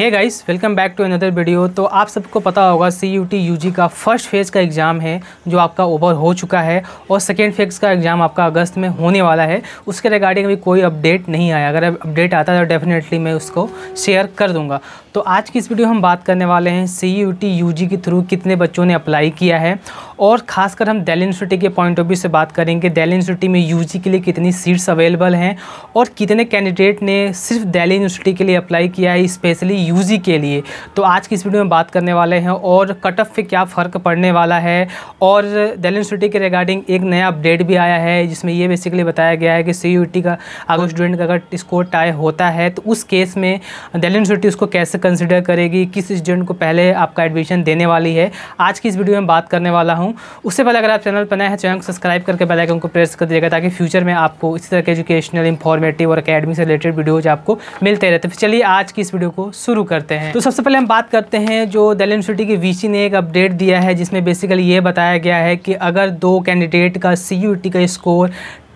hey guys welcome back to another video तो आप सबको पता होगा C U T U G का फर्स्ट फेज़ का एग्ज़ाम है जो आपका ओवर हो चुका है और सेकेंड फेज़ का एग्ज़ाम आपका अगस्त में होने वाला है उसके रिगार्डिंग अभी कोई अपडेट नहीं आया अगर अपडेट आता है तो डेफिनेटली मैं उसको शेयर कर दूंगा तो आज की इस वीडियो हम बात करने वाले हैं C U T U G के थ्रू कितने बच्चों ने अप्लाई किया है और ख़ासकर हम दिल्ली यूनिवर्सिटी के पॉइंट ऑफ व्यू से बात करेंगे दिल्ली यूनिवर्सिटी में यू के लिए कितनी सीट्स अवेलेबल हैं और कितने कैंडिडेट ने सिर्फ दिल्ली यूनिवर्सिटी के लिए अप्लाई किया है स्पेशली यू के लिए तो आज की इस वीडियो में बात करने वाले हैं और कट ऑफ पर क्या फ़र्क पड़ने वाला है और दिल्ली यूनिवर्सिटी के रिगार्डिंग एक नया अपडेट भी आया है जिसमें ये बेसिकली बताया गया है कि सी का अगर स्टूडेंट का अगर स्कोर टाई होता है तो उस केस में दिल्ली यूनिवर्सिटी उसको कैसे कंसिडर करेगी किस स्टूडेंट को पहले आपका एडमिशन देने वाली है आज की इस वीडियो में बात करने वाला हूँ हूँ उससे पहले अगर आप चैनल बनाए हैं चैनल को सब्सक्राइब करके बेल आइकन को प्रेस कर दिएगा ताकि फ्यूचर में आपको इसी तरह के एजुकेशनल इंफॉर्मेटिव और अकेडमी से रिलेटेड वीडियोज आपको मिलते रहते हैं तो चलिए आज की इस वीडियो को शुरू करते हैं तो सबसे पहले हम बात करते हैं जो दिल्ली यूनिवर्सिटी की वी ने एक अपडेट दिया है जिसमें बेसिकली ये बताया गया है कि अगर दो कैंडिडेट का सी का स्कोर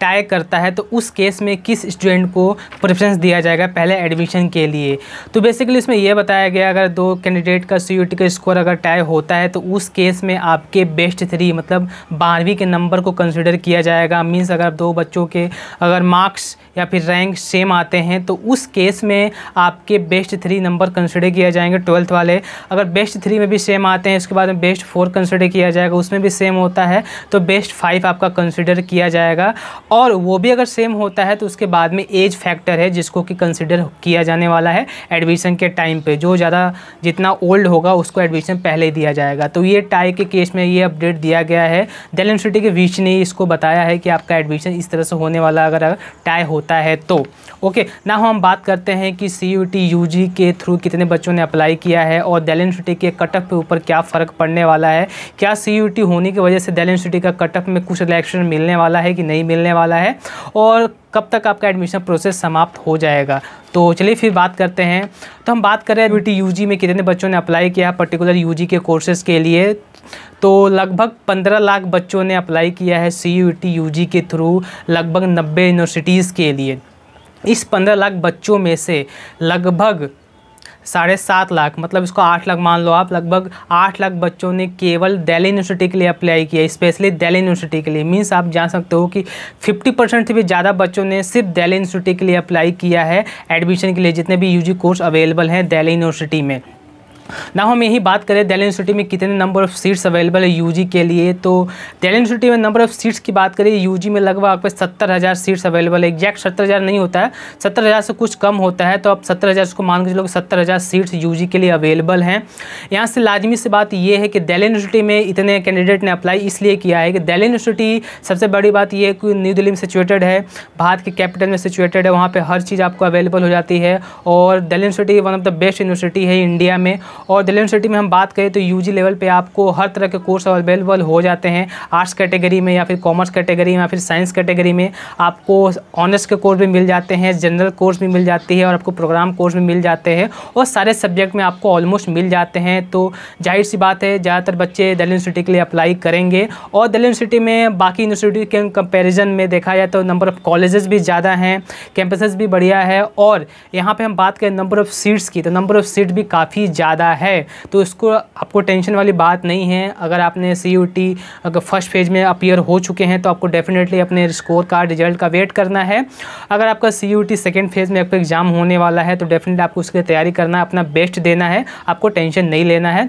टाई करता है तो उस केस में किस स्टूडेंट को प्रेफरेंस दिया जाएगा पहले एडमिशन के लिए तो बेसिकली इसमें यह बताया गया अगर दो कैंडिडेट का सी का स्कोर अगर टाई होता है तो उस केस में आपके बेस्ट थ्री मतलब बारहवीं के नंबर को कंसिडर किया जाएगा मीन्स अगर दो बच्चों के अगर मार्क्स या फिर रैंक सेम आते हैं तो उस केस में आपके बेस्ट थ्री नंबर कंसिडर किया जाएंगे ट्वेल्थ वाले अगर बेस्ट थ्री में भी सेम आते हैं उसके बाद में बेस्ट फोर कंसिडर किया जाएगा उसमें भी सेम होता है तो बेस्ट फाइव आपका कंसिडर किया जाएगा और वो भी अगर सेम होता है तो उसके बाद में एज फैक्टर है जिसको कि कंसिडर किया जाने वाला है एडमिशन के टाइम पे जो ज़्यादा जितना ओल्ड होगा उसको एडमिशन पहले दिया जाएगा तो ये टाई के केस में ये अपडेट दिया गया है दिल्ली यूनिवर्सिटी के बीच ने इसको बताया है कि आपका एडमिशन इस तरह से होने वाला अगर टाई होता है तो ओके ना हम बात करते हैं कि C U T U G के थ्रू कितने बच्चों ने अप्लाई किया है और दिल्ली यूनिवर्सिटी के कटअप के ऊपर क्या फ़र्क पड़ने वाला है क्या सी यू टी होने की वजह से दिल्ली यूनिवर्सिटी का कटअप में कुछ रिलेक्शन मिलने वाला है कि नहीं मिलने वाला है और कब तक आपका एडमिशन प्रोसेस समाप्त हो जाएगा तो चलिए फिर बात करते हैं तो हम बात करें बेटी यू में कितने बच्चों ने अप्लाई किया पर्टिकुलर यू के कोर्सेज़ के लिए तो लगभग 15 लाख बच्चों ने अप्लाई किया है सी यू टी यू के थ्रू लगभग 90 यूनिवर्सिटीज़ के लिए इस 15 लाख बच्चों में से लगभग साढ़े सात लाख मतलब इसको आठ लाख मान लो आप लगभग आठ लाख बच्चों ने केवल दिल्ली यूनिवर्सिटी के लिए अप्लाई किया स्पेशली दिल्ली यूनिवर्सिटी के लिए मीन्स आप जान सकते हो कि फिफ्टी परसेंट से भी ज़्यादा बच्चों ने सिर्फ दिल्ली यूनिवर्सिटी के लिए अप्लाई किया है एडमिशन के लिए जितने भी यू कोर्स अवेलेबल हैं दिल्ली यूनिवर्सिटी में ना हम यही बात करें दिल्ली यूनिवर्सिटी में कितने नंबर ऑफ़ सीट्स अवेलेबल है यूजी के लिए तो दिल्ली यूनिवर्सिटी में नंबर ऑफ़ सीट्स की बात करें यूजी में लगभग आपके सत्तर हज़ार सीट्स अवेलेबल है एग्जैक्ट सत्तर हज़ार नहीं होता है सत्तर हज़ार से कुछ कम होता है तो आप सत्तर हज़ार को मान के चलो सत्तर हज़ार सीट्स यू के लिए अवेलेबल हैं यहाँ से लाजमी से बात यह है कि दिल्ली यूनिवर्सिटी में इतने कैंडिडेट ने अप्लाई इसलिए किया है कि दिल्ली यूनिवर्सिटी सबसे बड़ी बात यह है कि न्यू दिल्ली में सिचुएटेड है भारत के कैपिटल में सिचुएटेड है वहाँ पर हर चीज़ आपको अवेलेबल हो जाती है और Delhi university one of the best university है इंडिया में और दिल्ली यूनिवर्सिटी में हम बात करें तो यू लेवल पर आपको हर तरह के कोर्स अवेलेबल हो जाते हैं आर्ट्स कैटेगरी में या फिर कॉमर्स कैटेगरी में या फिर साइंस कैटेगरी में आपको ऑनर्स के कोर्स भी मिल जाते हैं जनरल कोर्स भी मिल जाती है और आपको प्रोग्राम कोर्स भी मिल जाते हैं और सारे सब्जेक्ट में आपको ऑलमोस्ट मिल जाते हैं तो जाहिर सी बात है ज़्यादातर बच्चे दिल्ली यूनिवर्सिटी के लिए अप्लाई करेंगे और दिल्ली यूनिवर्सिटी में बाकी यूनिवर्सिटी के कंपेरिजन में देखा जाए तो नंबर ऑफ़ कॉलेजेस भी ज़्यादा हैं कैंपसेस भी बढ़िया है और यहाँ पर हम बात करें नंबर ऑफ़ सीट्स की तो नंबर ऑफ़ सीट भी काफ़ी ज़्यादा ज़्यादा है तो इसको आपको टेंशन वाली बात नहीं है अगर आपने सी यू टी अगर फर्स्ट फेज में अपियर हो चुके हैं तो आपको डेफिनेटली अपने स्कोर का रिजल्ट का वेट करना है अगर आपका C U T second phase में आपका एग्ज़ाम होने वाला है तो डेफिनेटली आपको उसकी तैयारी करना है अपना बेस्ट देना है आपको टेंशन नहीं लेना है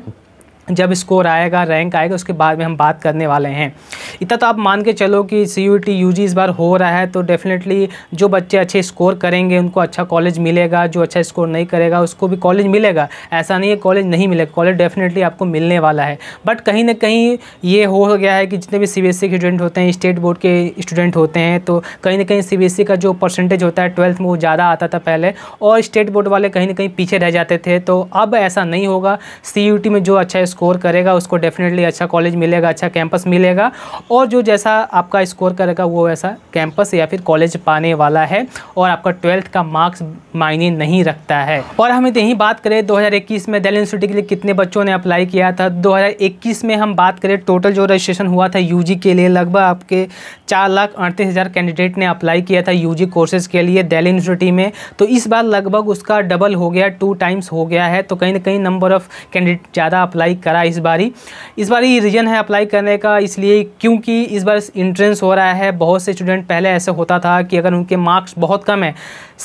जब स्कोर आएगा रैंक आएगा उसके बाद में हम बात करने वाले हैं इतना तो आप मान के चलो कि C U T U G इस बार हो रहा है तो डेफिनेटली जो बच्चे अच्छे स्कोर करेंगे उनको अच्छा कॉलेज मिलेगा जो अच्छा स्कोर नहीं करेगा उसको भी कॉलेज मिलेगा ऐसा नहीं है कॉलेज नहीं मिलेगा कॉलेज डेफिनेटली आपको मिलने वाला है बट कहीं ना कहीं ये हो गया है कि जितने भी सी बी एस के स्टूडेंट होते हैं स्टेट बोर्ड के स्टूडेंट होते हैं तो कहीं ना कहीं सी बी एस का जो परसेंटेज होता है ट्वेल्थ में वो ज़्यादा आता था पहले और स्टेट बोर्ड वाले कहीं ना कहीं पीछे रह जाते थे तो अब ऐसा नहीं होगा सी यू टी में जो अच्छा स्कोर करेगा उसको डेफिनेटली अच्छा कॉलेज मिलेगा अच्छा कैंपस मिलेगा और जो जैसा आपका स्कोर करेगा वो वैसा कैंपस या फिर कॉलेज पाने वाला है और आपका ट्वेल्थ का मार्क्स मायने नहीं रखता है और हम यही बात करें 2021 में दिल्ली यूनिवर्सिटी के लिए कितने बच्चों ने अप्लाई किया था 2021 में हम बात करें टोटल जो रजिस्ट्रेशन हुआ था यू के लिए लगभग आपके चार लाख अड़तीस हज़ार कैंडिडेट ने अप्लाई किया था यूजी कोर्सेज़ के लिए दिल्ली यूनिवर्सिटी में तो इस बार लगभग उसका डबल हो गया टू टाइम्स हो गया है तो कहीं ना कहीं नंबर ऑफ़ कैंडिडेट ज़्यादा अप्लाई करा इस बारी इस बार ही रीज़न है अप्लाई करने का इसलिए क्योंकि इस बार इंट्रेंस हो रहा है बहुत से स्टूडेंट पहले ऐसे होता था कि अगर उनके मार्क्स बहुत कम है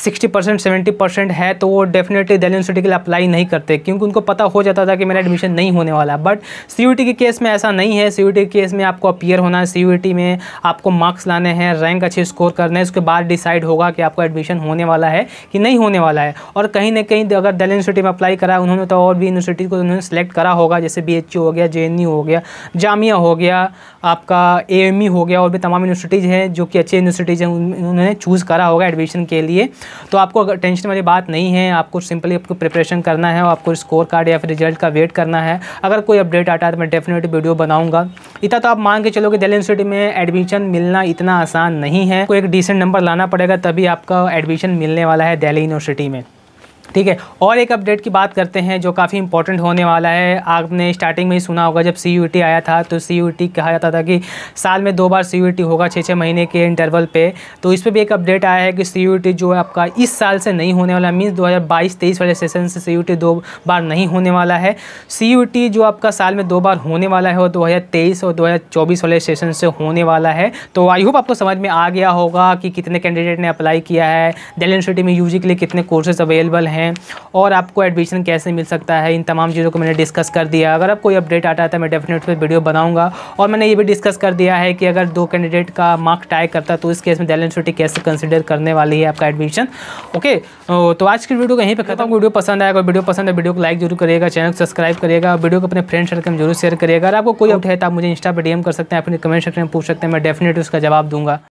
सिक्सटी परसेंट सेवेंटी परसेंट है तो वो डेफिनेटली दिल्ली यूनिवर्सिटी के लिए अप्लाई नहीं करते क्योंकि उनको पता हो जाता था कि मेरा एडमिशन नहीं होने वाला बट सी के केस में ऐसा नहीं है सी के केस में आपको अपियर होना है सी में आपको आपको मार्क्स लाने हैं रैंक अच्छे स्कोर करने हैं उसके बाद डिसाइड होगा कि आपका एडमिशन होने वाला है कि नहीं होने वाला है और कहीं ना कहीं अगर दिल्ली यूनिवर्सिटी में अप्लाई करा उन्होंने तो और भी यूनिवर्सिटी को उन्होंने सेलेक्ट करा होगा जैसे बी हो गया जे हो गया जामिया हो गया आपका ए e हो गया और भी तमाम यूनिवर्सिटीज़ हैं जो कि अच्छे यूनिवर्सिटीज़ हैं उन्होंने चूज़ करा होगा एडमिशन के लिए तो आपको टेंशन वाली बात नहीं है आपको सिंपली आपको प्रिपरेशन करना है और आपको स्कोर कार्ड या फिर रिजल्ट का वेट करना है अगर कोई अपडेट आता है तो मैं डेफिनेटली वीडियो बनाऊंगा इतना तो आप मान के चलो कि दिल्ली यूनिवर्सिटी में एडमिशन मिलना इतना आसान नहीं है को एक डिसेंट नंबर लाना पड़ेगा तभी आपका एडमिशन मिलने वाला है दिल्ली यूनिवर्सिटी में ठीक है और एक अपडेट की बात करते हैं जो काफ़ी इंपॉर्टेंट होने वाला है आपने स्टार्टिंग में ही सुना होगा जब सी आया था तो सी कहा जाता था कि साल में दो बार सी होगा छः छः महीने के इंटरवल पे तो इस पर भी एक अपडेट आया है कि सी जो है आपका इस साल से नहीं होने वाला मीन्स दो हज़ार वाले सेशन से सी दो बार नहीं होने वाला है सी जो आपका साल में दो बार होने वाला है वो दो और दो वाले सेशन से होने वाला है तो आई होप आपको समझ में आ गया होगा कि कितने कैंडिडेट ने अप्लाई किया है दिल्ली यूनिवर्सिटी में यू के लिए कितने कोर्सेज अवेलेबल हैं है और आपको एडमिशन कैसे मिल सकता है इन तमाम चीज़ों को मैंने डिस्कस कर दिया अगर आप कोई अपडेट आता है तो मैं डेफिनेट पर वीडियो बनाऊँगा और मैंने ये भी डिस्कस कर दिया है कि अगर दो कैंडिडेट का मार्क टाई करता तो इस केस में दिल्ली यूनिवर्सिटी कैसे कंसिडर करने वाली है आपका एडमिशन ओके तो आज की वीडियो कहीं पर खत्म वीडियो पसंद आएगा वीडियो पसंद है वीडियो को लाइक जरूर करिएगा चैनल को सब्सक्राइब करिएगा वीडियो को अपने फ्रेंड सर्कल में जरूर शेयर करिएगा अगर आपको कोई अपडेट है तो आप मुझे इंस्टा पर डीएम कर सकते हैं अपने कमेंट सेक्शन में पूछ सकते हैं मैं डेफिनेटली उसका जवाब दूंगा